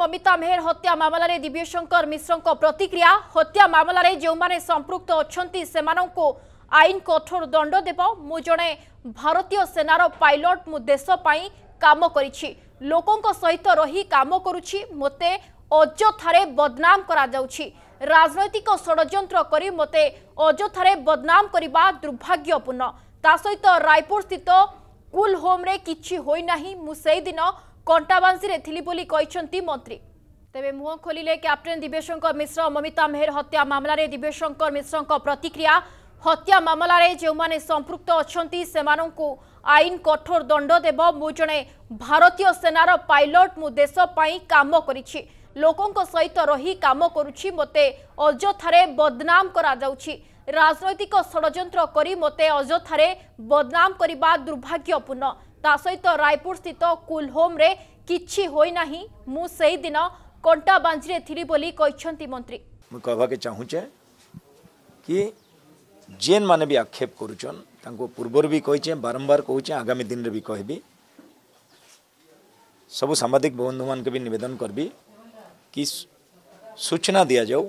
মমিতা মেহের হত্যা মামলার দিব্যশঙ্কর মিশ্রক প্রতিক্রিয়া হত্যা মামলার যে সম্পৃক্ত অনেক সে আইন কঠোর দণ্ড দেব মু জনে ভারতীয় সেনার পাইলট মু দেশ কাম করেছি লোকঙ্ সহিত রহি কাম করুছি মতে অযথার বদনাম করা যাচ্ছি রাজনৈতিক ষড়যন্ত্র করে মতে অযথার বদনাম করা দুর্ভাগ্যপূর্ণ তা সহিত রায়পুর স্থিত কুল হোম্রে কিছু হয়ে না মু সেইদিন କଣ୍ଟାବାଂଶୀରେ ଥିଲି ବୋଲି କହିଛନ୍ତି ମନ୍ତ୍ରୀ ତେବେ ମୁହଁ ଖୋଲିଲେ କ୍ୟାପ୍ଟେନ୍ ଦିବେଶଙ୍କର ମିଶ୍ର ମମିତା ମେହେର ହତ୍ୟା ମାମଲାରେ ଦିବେଶଙ୍କର ମିଶ୍ରଙ୍କ ପ୍ରତିକ୍ରିୟା ହତ୍ୟା ମାମଲାରେ ଯେଉଁମାନେ ସମ୍ପୃକ୍ତ ଅଛନ୍ତି ସେମାନଙ୍କୁ ଆଇନ କଠୋର ଦଣ୍ଡ ଦେବ ମୁଁ ଜଣେ ଭାରତୀୟ ସେନାର ପାଇଲଟ ମୁଁ ଦେଶ ପାଇଁ କାମ କରିଛି ଲୋକଙ୍କ ସହିତ ରହି କାମ କରୁଛି ମୋତେ ଅଯଥାରେ ବଦନାମ କରାଯାଉଛି ରାଜନୈତିକ ଷଡ଼ଯନ୍ତ୍ର କରି ମୋତେ ଅଯଥାରେ ବଦନାମ କରିବା ଦୁର୍ଭାଗ୍ୟପୂର୍ଣ୍ଣ सहित रायपुर स्थित कुलहोम किना मुद कंटा बांजे थी मंत्री मुझे कहवाके चाहूचे कि जेन माने भी आक्षेप कर पूर्वर भी कही बारंबार कहचे आगामी दिन में भी कह सब सांबादिक बंधु मान भी नवेदन करी कि सूचना दि जाऊ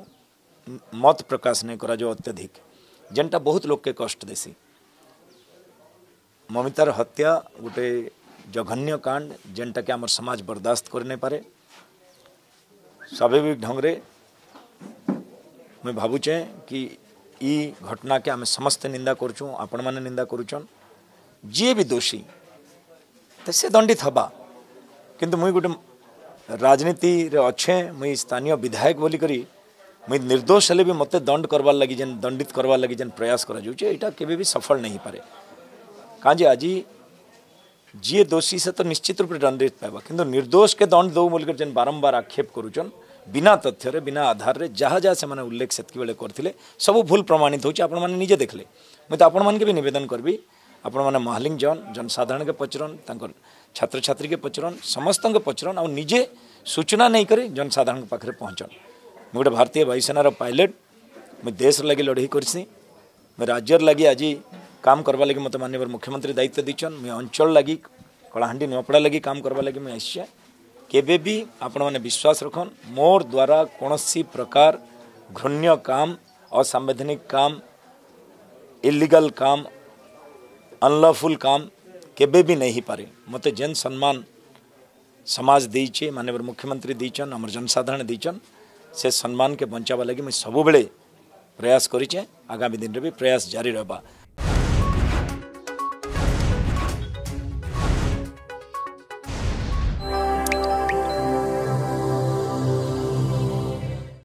मत प्रकाश नहीं करा जेनटा बहुत लोग के कष्ट देसी ममितार हत्या गोटे जघन्य कांड जेनटा कि आम समाज बरदास्त कर पारे स्वाभाविक ढंग से मुझे भावुचे कि ये घटना के आम समस्ते निंदा करपण मैंने निंदा करुचन जी भी दोषी तो सी दंडित हवा कि मुई गोटे राजनीति अच्छे मुई स्थानीय विधायक बोल करी मुई निर्दोष हेल्ले मत दंड करवार लगी जेन दंडित करवार लगी जेन प्रयास करा के सफल नहीं पारे कांजे आजी जी दोषी से तो निश्चित रूप दंडित पाव किंतु निर्दोष के दंड दो बोल जेन बारंबार आक्षेप करुचन बिना तथ्य बिना आधार रे जहाँ जहाँ से उल्लेख से करते सब भूल प्रमाणित होचे आपण निजे देखले मुझे तो आपण मान के भी निवेदन करी आपण मैंने महालिंग जन जनसाधारण के पचरन तंकर छात्र छात्री के पचरन समस्त के पचरन और निजे सूचना नहीं कर जनसाधारण पाखे पहुँचन मुझे गोटे भारतीय वायुसेनार पायलट मुझे देश लगे लड़े कर राज्यर लगे आज काम करवा लगी मत मानव मुख्यमंत्री दायित्व दीचन मुझे अंचल लगे कलाहां नुआपड़ा लगी काम करवा लगे मुझे आसचे केवे भी विश्वास रखन मोर द्वारा कौन सी प्रकार घृण्य काम असंवैधानिक काम इलिगल काम अनलफुल काम के नहीं पारे मत जेन सम्मान समाज दीचे मानव मुख्यमंत्री दीचन आम जनसाधारण दीचन से सम्मान के बचावा लगे मुझे सब बेले प्रयास करें आगामी दिन में भी प्रयास जारी रहा